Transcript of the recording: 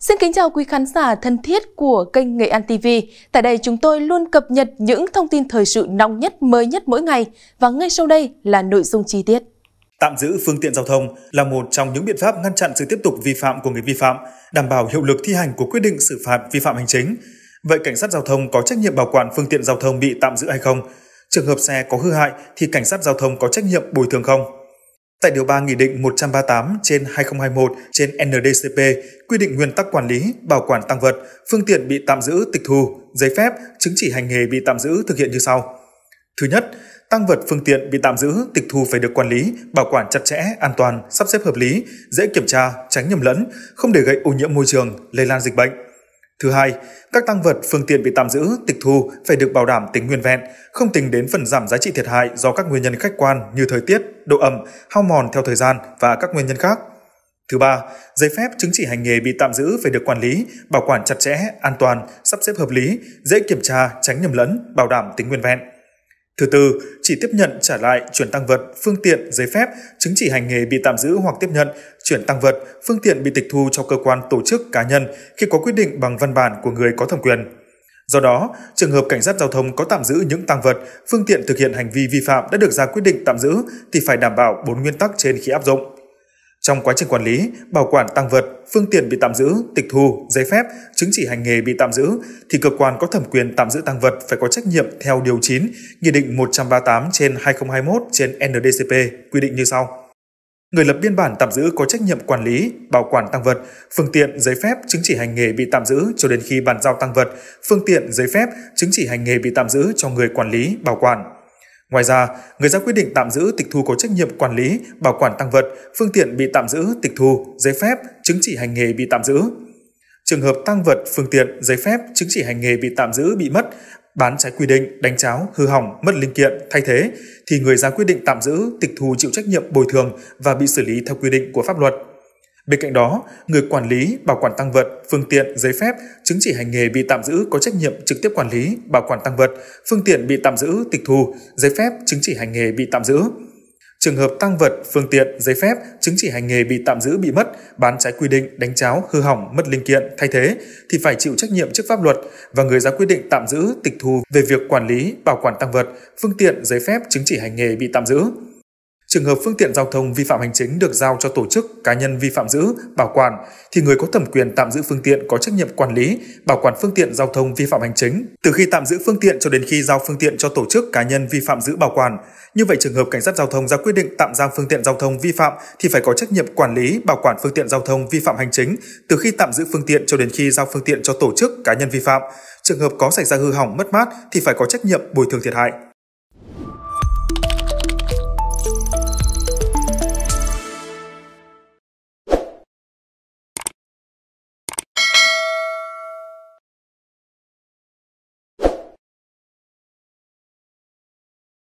Xin kính chào quý khán giả thân thiết của kênh Nghệ An TV. Tại đây chúng tôi luôn cập nhật những thông tin thời sự nóng nhất mới nhất mỗi ngày và ngay sau đây là nội dung chi tiết. Tạm giữ phương tiện giao thông là một trong những biện pháp ngăn chặn sự tiếp tục vi phạm của người vi phạm, đảm bảo hiệu lực thi hành của quyết định xử phạt vi phạm hành chính. Vậy cảnh sát giao thông có trách nhiệm bảo quản phương tiện giao thông bị tạm giữ hay không? Trường hợp xe có hư hại thì cảnh sát giao thông có trách nhiệm bồi thường không? Tại Điều 3 Nghị định 138 trên 2021 trên NDCP quy định nguyên tắc quản lý, bảo quản tăng vật, phương tiện bị tạm giữ tịch thu, giấy phép, chứng chỉ hành nghề bị tạm giữ thực hiện như sau. Thứ nhất, tăng vật phương tiện bị tạm giữ tịch thu phải được quản lý, bảo quản chặt chẽ, an toàn, sắp xếp hợp lý, dễ kiểm tra, tránh nhầm lẫn, không để gây ô nhiễm môi trường, lây lan dịch bệnh. Thứ hai, các tăng vật, phương tiện bị tạm giữ, tịch thu phải được bảo đảm tính nguyên vẹn, không tính đến phần giảm giá trị thiệt hại do các nguyên nhân khách quan như thời tiết, độ ẩm, hao mòn theo thời gian và các nguyên nhân khác. Thứ ba, giấy phép chứng chỉ hành nghề bị tạm giữ phải được quản lý, bảo quản chặt chẽ, an toàn, sắp xếp hợp lý, dễ kiểm tra, tránh nhầm lẫn, bảo đảm tính nguyên vẹn. Thứ tư, chỉ tiếp nhận trả lại chuyển tăng vật, phương tiện, giấy phép, chứng chỉ hành nghề bị tạm giữ hoặc tiếp nhận, chuyển tăng vật, phương tiện bị tịch thu cho cơ quan tổ chức cá nhân khi có quyết định bằng văn bản của người có thẩm quyền. Do đó, trường hợp cảnh sát giao thông có tạm giữ những tăng vật, phương tiện thực hiện hành vi vi phạm đã được ra quyết định tạm giữ thì phải đảm bảo bốn nguyên tắc trên khi áp dụng. Trong quá trình quản lý, bảo quản tăng vật, phương tiện bị tạm giữ, tịch thu, giấy phép, chứng chỉ hành nghề bị tạm giữ thì cơ quan có thẩm quyền tạm giữ tăng vật phải có trách nhiệm theo điều 9 Nghị định 138 trên 2021 trên NDCP quy định như sau. Người lập biên bản tạm giữ có trách nhiệm quản lý, bảo quản tăng vật, phương tiện, giấy phép, chứng chỉ hành nghề bị tạm giữ cho đến khi bàn giao tăng vật, phương tiện, giấy phép, chứng chỉ hành nghề bị tạm giữ cho người quản lý, bảo quản Ngoài ra, người ra quyết định tạm giữ tịch thu có trách nhiệm quản lý, bảo quản tăng vật, phương tiện bị tạm giữ, tịch thu, giấy phép, chứng chỉ hành nghề bị tạm giữ. Trường hợp tăng vật, phương tiện, giấy phép, chứng chỉ hành nghề bị tạm giữ bị mất, bán trái quy định, đánh cháo, hư hỏng, mất linh kiện, thay thế thì người ra quyết định tạm giữ, tịch thu chịu trách nhiệm bồi thường và bị xử lý theo quy định của pháp luật. Bên cạnh đó, người quản lý, bảo quản tăng vật, phương tiện, giấy phép, chứng chỉ hành nghề bị tạm giữ có trách nhiệm trực tiếp quản lý, bảo quản tăng vật, phương tiện bị tạm giữ, tịch thu, giấy phép, chứng chỉ hành nghề bị tạm giữ. Trường hợp tăng vật, phương tiện, giấy phép, chứng chỉ hành nghề bị tạm giữ bị mất, bán trái quy định, đánh cháo, hư hỏng, mất linh kiện, thay thế thì phải chịu trách nhiệm trước pháp luật và người ra quyết định tạm giữ, tịch thu về việc quản lý, bảo quản tăng vật, phương tiện, giấy phép, chứng chỉ hành nghề bị tạm giữ. Trường hợp phương tiện giao thông vi phạm hành chính được giao cho tổ chức, cá nhân vi phạm giữ, bảo quản, thì người có thẩm quyền tạm giữ phương tiện có trách nhiệm quản lý, bảo quản phương tiện giao thông vi phạm hành chính, từ khi tạm giữ phương tiện cho đến khi giao phương tiện cho tổ chức, cá nhân vi phạm giữ bảo quản. Như vậy, trường hợp cảnh sát giao thông ra quyết định tạm giam phương tiện giao thông vi phạm thì phải có trách nhiệm quản lý, bảo quản phương tiện giao thông vi phạm hành chính, từ khi tạm giữ phương tiện cho đến khi giao phương tiện cho tổ chức, cá nhân vi phạm. Trường hợp có xảy ra hư hỏng, mất mát thì phải có trách nhiệm bồi thường thiệt hại.